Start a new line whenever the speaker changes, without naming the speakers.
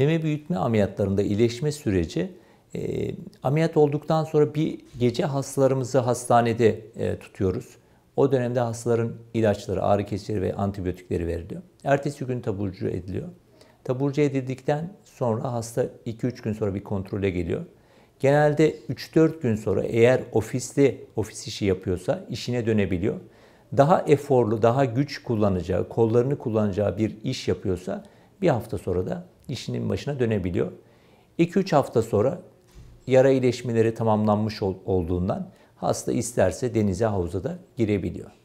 meme büyütme ameliyatlarında iyileşme süreci e, ameliyat olduktan sonra bir gece hastalarımızı hastanede e, tutuyoruz. O dönemde hastaların ilaçları, ağrı kesicileri ve antibiyotikleri veriliyor. Ertesi gün taburcu ediliyor. Taburcu edildikten sonra hasta 2-3 gün sonra bir kontrole geliyor. Genelde 3-4 gün sonra eğer ofiste ofis işi yapıyorsa işine dönebiliyor. Daha eforlu, daha güç kullanacağı, kollarını kullanacağı bir iş yapıyorsa bir hafta sonra da işinin başına dönebiliyor. 2-3 hafta sonra yara iyileşmeleri tamamlanmış olduğundan hasta isterse denize havuza da girebiliyor.